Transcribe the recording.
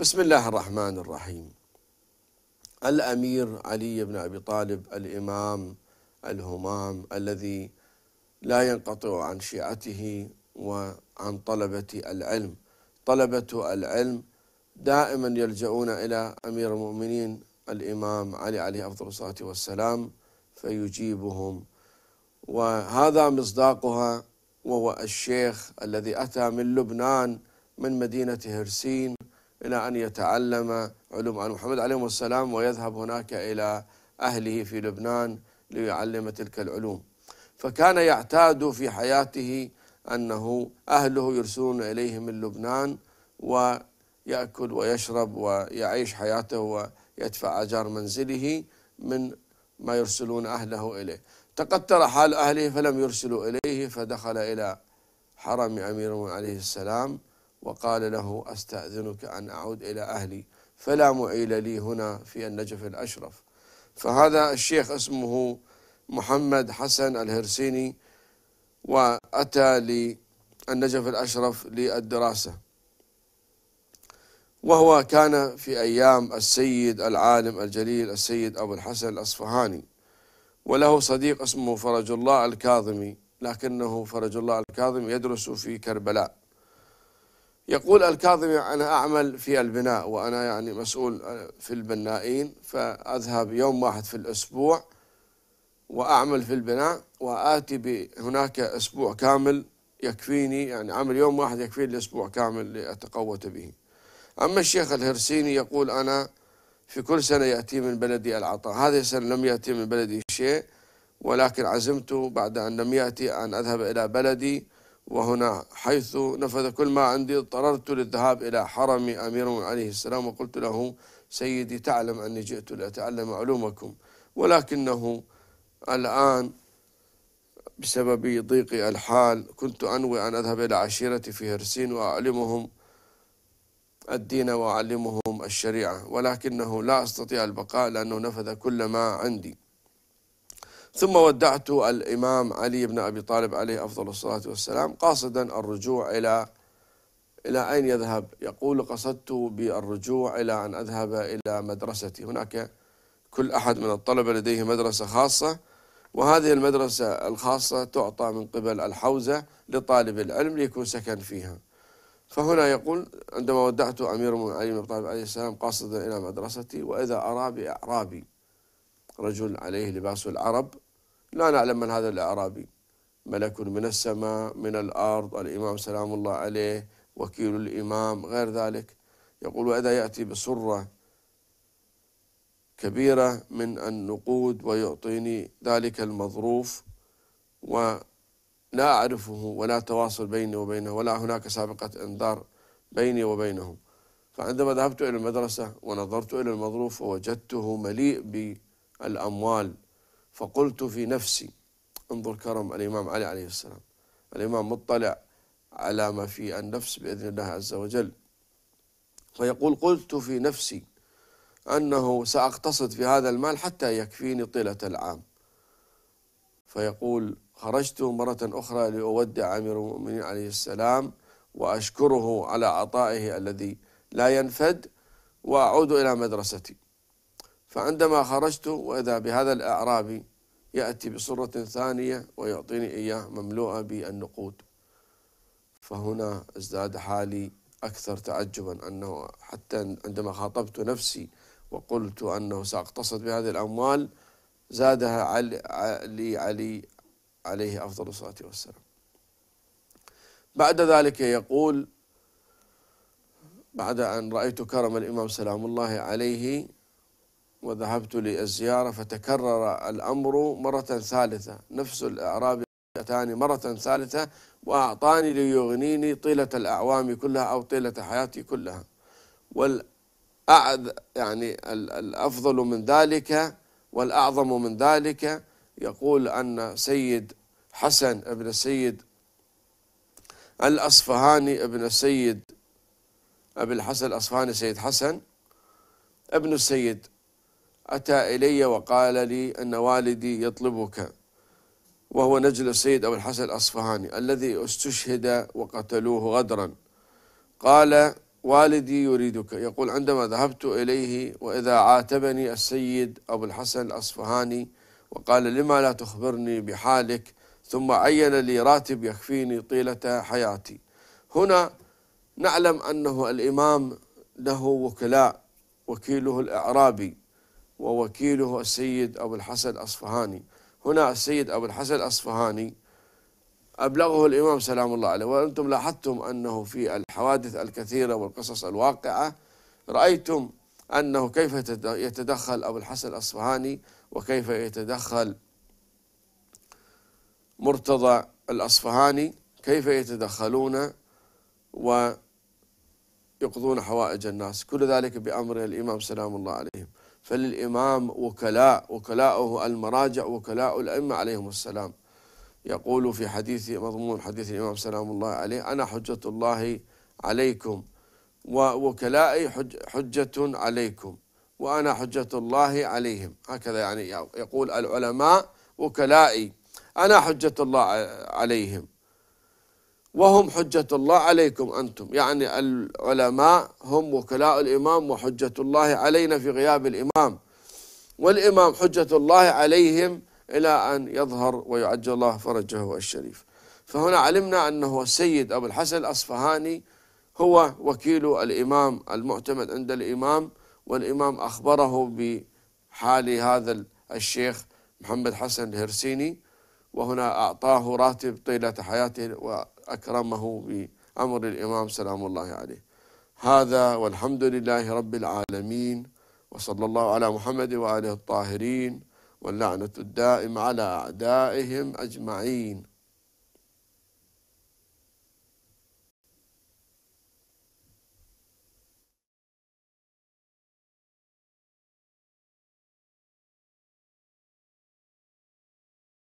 بسم الله الرحمن الرحيم الامير علي بن ابي طالب الامام الهمام الذي لا ينقطع عن شيعته وعن طلبه العلم طلبه العلم دائما يلجؤون الى امير المؤمنين الامام علي عليه افضل الصلاه والسلام فيجيبهم وهذا مصداقها وهو الشيخ الذي اتى من لبنان من مدينه هرسين إلى أن يتعلم علوم عن محمد عليهم السلام ويذهب هناك إلى أهله في لبنان ليعلم تلك العلوم فكان يعتاد في حياته أنه أهله يرسلون إليه من لبنان ويأكل ويشرب ويعيش حياته ويدفع أجار منزله من ما يرسلون أهله إليه تقتر حال أهله فلم يرسلوا إليه فدخل إلى حرم أمير عليه السلام وقال له أستأذنك أن أعود إلى أهلي فلا معيل لي هنا في النجف الأشرف فهذا الشيخ اسمه محمد حسن الهرسيني وأتى للنجف الأشرف للدراسة وهو كان في أيام السيد العالم الجليل السيد أبو الحسن الأصفهاني وله صديق اسمه فرج الله الكاظمي لكنه فرج الله الكاظمي يدرس في كربلاء يقول الكاظمي أنا أعمل في البناء وأنا يعني مسؤول آه، في البنائين فأذهب يوم واحد في الأسبوع وأعمل في البناء وآتي هناك أسبوع كامل يكفيني يعني عمل يوم واحد يكفيني اسبوع كامل لأتقوت به أما الشيخ الهرسيني يقول أنا في كل سنة يأتي من بلدي العطاء هذه السنة لم يأتي من بلدي شيء ولكن عزمت بعد أن لم يأتي أن أذهب إلى بلدي وهنا حيث نفذ كل ما عندي اضطررت للذهاب إلى حرم أمير عليه السلام وقلت له سيدي تعلم أني جئت لأتعلم علومكم ولكنه الآن بسبب ضيق الحال كنت أنوي أن أذهب إلى عشيرتي في هرسين وأعلمهم الدين وأعلمهم الشريعة ولكنه لا أستطيع البقاء لأنه نفذ كل ما عندي ثم ودعت الإمام علي بن أبي طالب عليه أفضل الصلاة والسلام قاصدا الرجوع إلى إلى أين يذهب يقول قصدت بالرجوع إلى أن أذهب إلى مدرستي هناك كل أحد من الطلبة لديه مدرسة خاصة وهذه المدرسة الخاصة تعطى من قبل الحوزة لطالب العلم ليكون سكن فيها فهنا يقول عندما ودعت أمير المؤمنين علي بن أبي طالب عليه السلام قاصدا إلى مدرستي وإذا ارابي اعرابي رجل عليه لباس العرب لا نعلم من هذا الأعرابي ملك من السماء من الأرض الإمام سلام الله عليه وكيل الإمام غير ذلك يقول وإذا يأتي بسرة كبيرة من النقود ويعطيني ذلك المظروف ولا أعرفه ولا تواصل بيني وبينه ولا هناك سابقة إنذار بيني وبينه فعندما ذهبت إلى المدرسة ونظرت إلى المظروف ووجدته مليء الأموال فقلت في نفسي انظر كرم الإمام علي عليه السلام الإمام مطلع على ما في النفس بإذن الله عز وجل فيقول قلت في نفسي أنه سأقتصد في هذا المال حتى يكفيني طيلة العام فيقول خرجت مرة أخرى لأودع أمير المؤمنين عليه السلام وأشكره على عطائه الذي لا ينفد وأعود إلى مدرستي فعندما خرجت وإذا بهذا الأعرابي يأتي بصورة ثانية ويعطيني إياه مملوءة بالنقود فهنا ازداد حالي أكثر تعجبا أنه حتى عندما خاطبت نفسي وقلت أنه سأقتصد بهذه الأموال زادها علي, علي, علي عليه أفضل الصلاة والسلام بعد ذلك يقول بعد أن رأيت كرم الإمام سلام الله عليه وذهبت للزيارة فتكرر الأمر مرة ثالثة نفس الأعرابي أتاني مرة ثالثة وأعطاني ليغنيني طيلة الأعوام كلها أو طيلة حياتي كلها والأعد يعني الأفضل من ذلك والأعظم من ذلك يقول أن سيد حسن ابن السيد الأصفهاني ابن السيد أبي الحسن الأصفهاني سيد حسن ابن السيد أتى إلي وقال لي أن والدي يطلبك وهو نجل السيد أبو الحسن الأصفهاني الذي استشهد وقتلوه غدرا قال والدي يريدك يقول عندما ذهبت إليه وإذا عاتبني السيد أبو الحسن الأصفهاني وقال لما لا تخبرني بحالك ثم عين لي راتب يكفيني طيلة حياتي هنا نعلم أنه الإمام له وكلاء وكيله الإعرابي ووكيله السيد أبو الحسن الأصفهاني هنا السيد أبو الحسن الأصفهاني أبلغه الإمام سلام الله عليه وأنتم لاحظتم أنه في الحوادث الكثيرة والقصص الواقعة رأيتم أنه كيف يتدخل أبو الحسن الأصفهاني وكيف يتدخل مرتضى الأصفهاني كيف يتدخلون و يقضون حوائج الناس كل ذلك بأمر الإمام سلام الله عليهم فللإمام وكلاء وكلاؤه المراجع وكلاء الأئمة عليهم السلام يقول في حديث مضمون حديث الإمام سلام الله عليه أنا حجة الله عليكم ووكلائي حجة عليكم وأنا حجة الله عليهم هكذا يعني يقول العلماء وكلائي أنا حجة الله عليهم وهم حجة الله عليكم أنتم يعني العلماء هم وكلاء الإمام وحجة الله علينا في غياب الإمام والإمام حجة الله عليهم إلى أن يظهر ويعجل الله فرجه الشريف فهنا علمنا أنه السيد أبو الحسن الأصفهاني هو وكيل الإمام المعتمد عند الإمام والإمام أخبره بحال هذا الشيخ محمد حسن الهرسيني وهنا أعطاه راتب طيلة حياته أكرمه بأمر الإمام سلام الله عليه هذا والحمد لله رب العالمين وصلى الله على محمد وآله الطاهرين واللعنة الدائم على أعدائهم أجمعين